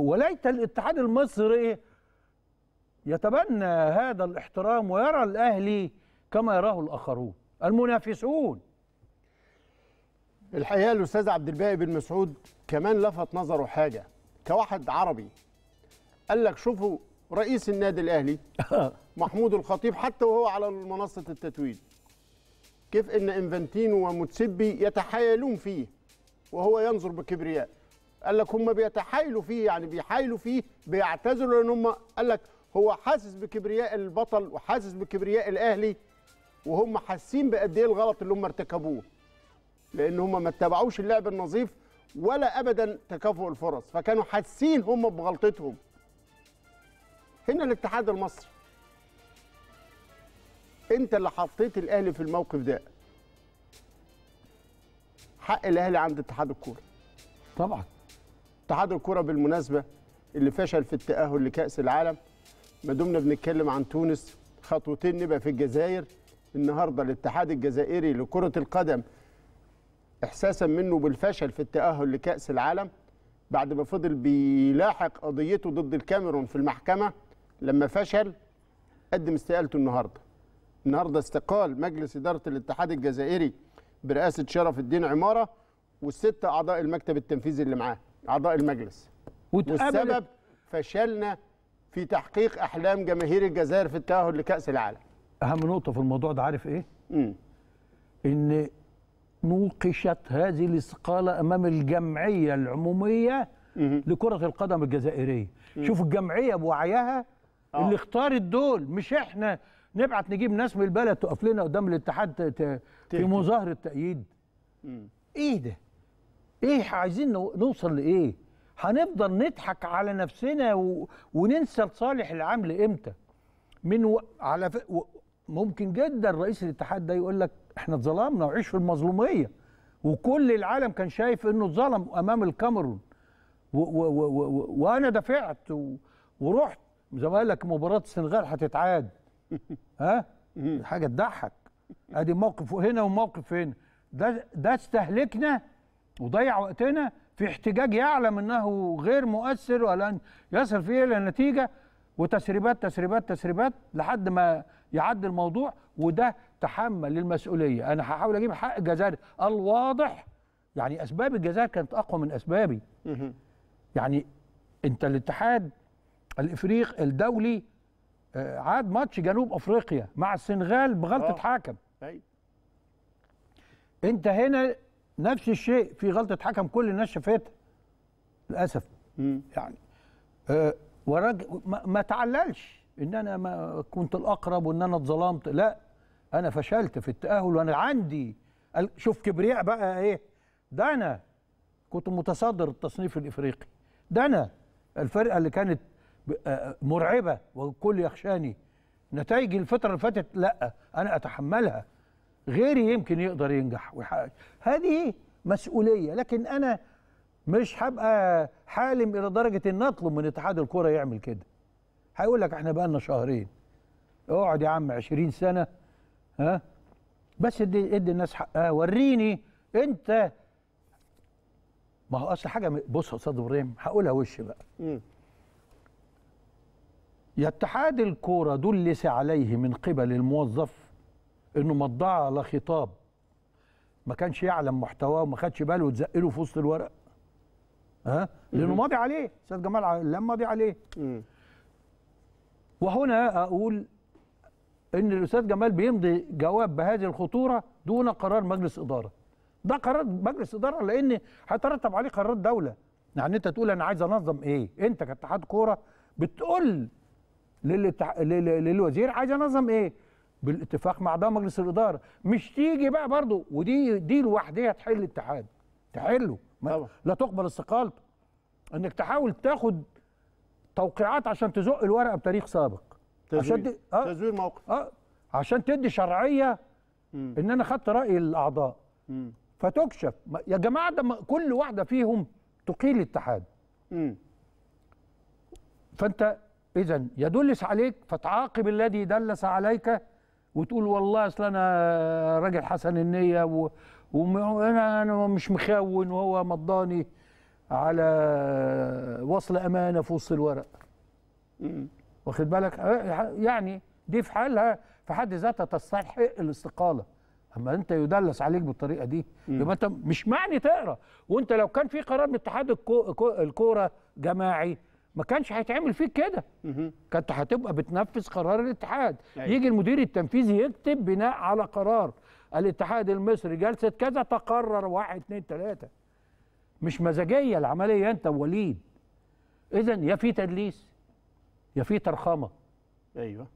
وليت الاتحاد المصري يتبنى هذا الاحترام ويرى الاهلي كما يراه الاخرون المنافسون الحقيقه الاستاذ عبد الباقي بن مسعود كمان لفت نظره حاجه كواحد عربي قال لك شوفوا رئيس النادي الاهلي محمود الخطيب حتى وهو على منصه التتويج كيف ان انفانتينو وموتسيبي يتحايلون فيه وهو ينظر بكبرياء قال لك هم بيتحايلوا فيه يعني بيحايلوا فيه بيعتذروا لان هم قال لك هو حاسس بكبرياء البطل وحاسس بكبرياء الاهلي وهم حاسين بقد ايه الغلط اللي هم ارتكبوه لان هم ما اتبعوش اللعب النظيف ولا ابدا تكافؤ الفرص فكانوا حاسين هم بغلطتهم هنا الاتحاد المصري انت اللي حطيت الاهلي في الموقف ده حق الاهلي عند اتحاد الكوره طبعا اتحاد الكره بالمناسبه اللي فشل في التاهل لكاس العالم ما دمنا بنتكلم عن تونس خطوتين نبقى في الجزائر النهارده الاتحاد الجزائري لكره القدم احساسا منه بالفشل في التاهل لكاس العالم بعد ما فضل بيلاحق قضيته ضد الكاميرون في المحكمه لما فشل قدم استقالته النهارده النهارده استقال مجلس اداره الاتحاد الجزائري برئاسه شرف الدين عماره والست اعضاء المكتب التنفيذي اللي معاه اعضاء المجلس والسبب فشلنا في تحقيق احلام جماهير الجزائر في التاهل لكاس العالم اهم نقطه في الموضوع ده عارف ايه مم. ان نوقشت هذه الاستقاله امام الجمعيه العموميه مم. لكره القدم الجزائريه مم. شوف الجمعيه بوعيها آه. اللي اختارت دول مش احنا نبعت نجيب ناس من البلد تقف لنا قدام الاتحاد في مظاهره تأييد ايه ده ايه عايزين نوصل لايه هنفضل نضحك على نفسنا و... وننسى لصالح العام لامتى من و... على ف... و... ممكن جدا رئيس الاتحاد ده يقول لك احنا اتظلمنا وعيش في المظلوميه وكل العالم كان شايف انه اتظلم امام الكاميرون و... و... و... و... وانا دفعت و... ورحت زي ما قال لك مباراه السنغال هتتعاد ها حاجه تضحك ادي موقف هنا وموقف هنا ده ده استهلكنا وضيع وقتنا في احتجاج يعلم انه غير مؤثر ولن يصل فيه الى نتيجه وتسريبات تسريبات تسريبات لحد ما يعدي الموضوع وده تحمل المسؤوليه انا هحاول اجيب حق الجزائر الواضح يعني اسباب الجزائر كانت اقوى من اسبابي يعني انت الاتحاد الافريق الدولي آه، عاد ماتش جنوب افريقيا مع السنغال بغلطه آه. حكم انت هنا نفس الشيء في غلطه حكم كل الناس شافتها للاسف يعني أه وراجل ما, ما تعللش ان انا ما كنت الاقرب وان انا اتظلمت لا انا فشلت في التاهل وانا عندي شوف كبرياء بقى ايه ده انا كنت متصدر التصنيف الافريقي ده انا الفرقه اللي كانت آه، مرعبه والكل يخشاني نتائج الفتره اللي فاتت لا انا اتحملها غيري يمكن يقدر ينجح ويحقق هذه مسؤوليه لكن انا مش هبقى حالم الى درجه ان اطلب من اتحاد الكوره يعمل كده هيقول لك احنا بقى لنا شهرين اقعد يا عم 20 سنه ها بس ادي ادي الناس حقها وريني انت ما هو اصل حاجه بص يا استاذ ابراهيم هقولها وش بقى يا اتحاد الكوره دلس عليه من قبل الموظف انه مضع على خطاب ما كانش يعلم محتواه وما خدش باله وتزقله له في وسط الورق ها أه؟ لانه ماضي عليه استاذ جمال لم ماضي عليه وهنا اقول ان الاستاذ جمال بيمضي جواب بهذه الخطوره دون قرار مجلس اداره ده قرار مجلس اداره لان هيترتب عليه قرارات دوله يعني انت تقول انا عايز انظم ايه انت كاتحاد كوره بتقول للوزير عايز انظم ايه بالاتفاق مع ده مجلس الاداره مش تيجي بقى برضه ودي دي لوحدها تحل الاتحاد تحله طبعا. لا تقبل استقالته انك تحاول تاخد توقيعات عشان تزق الورقه بتاريخ سابق تزوير. عشان دي... آه. تزوير موقف آه. عشان تدي شرعيه م. ان انا خدت راي الاعضاء م. فتكشف يا جماعه ده كل واحده فيهم تقيل الاتحاد فانت اذا يدلس عليك فتعاقب الذي دلس عليك وتقول والله اصل انا راجل حسن النيه و... وانا انا مش مخون وهو مضاني على وصل امانه في وسط الورق واخد بالك أه، يعني دي في حالها في حد ذاتها تستحق الاستقاله اما انت يدلس عليك بالطريقه دي يبقى انت مش معني تقرا وانت لو كان في قرار من اتحاد الكوره جماعي ما كانش هيتعمل فيك كده كنت هتبقى بتنفذ قرار الاتحاد أيوة. يجي المدير التنفيذي يكتب بناء على قرار الاتحاد المصري جلسه كذا تقرر واحد اتنين تلاته مش مزاجيه العمليه انت ووليد اذا يا في تدليس يا في ترخمه ايوه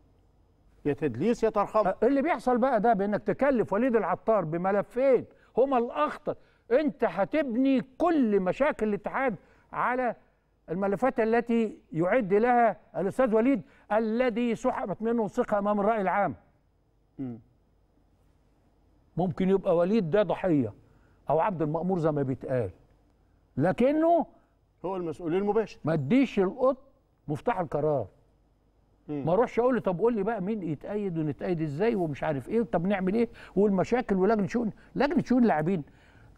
يا تدليس يا ترخمه أه، اللي بيحصل بقى ده بانك تكلف وليد العطار بملفين هما الاخطر انت هتبني كل مشاكل الاتحاد على الملفات التي يعد لها الاستاذ وليد الذي سحبت منه الثقه امام الراي العام ممكن يبقى وليد ده ضحيه او عبد المامور زي ما بيتقال لكنه هو المسؤول المباشر ما اديش القط مفتاح القرار ما اروحش اقول له طب قول لي بقى مين يتأيد ونتأيد ازاي ومش عارف ايه طب نعمل ايه والمشاكل ولجنه شؤون لجنه شؤون اللاعبين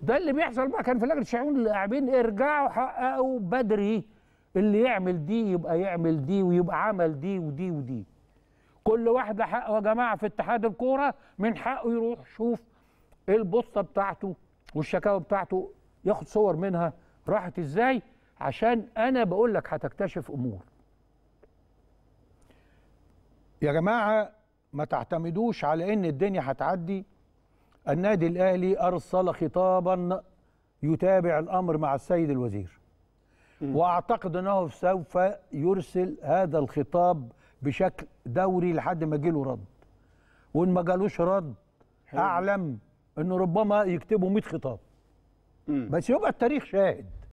ده اللي بيحصل بقى كان في لجنه شؤون اللاعبين ارجعوا حققوا بدري اللي يعمل دي يبقى يعمل دي ويبقى عمل دي ودي ودي كل واحد حقه يا جماعه في اتحاد الكوره من حقه يروح يشوف البوسطه بتاعته والشكاوى بتاعته ياخد صور منها راحت ازاي عشان انا بقول لك هتكتشف امور يا جماعه ما تعتمدوش على ان الدنيا هتعدي النادي الاهلي ارسل خطابا يتابع الامر مع السيد الوزير واعتقد انه سوف يرسل هذا الخطاب بشكل دوري لحد ما جيله رد وان ما جالوش رد اعلم انه ربما يكتبوا 100 خطاب بس يبقى التاريخ شاهد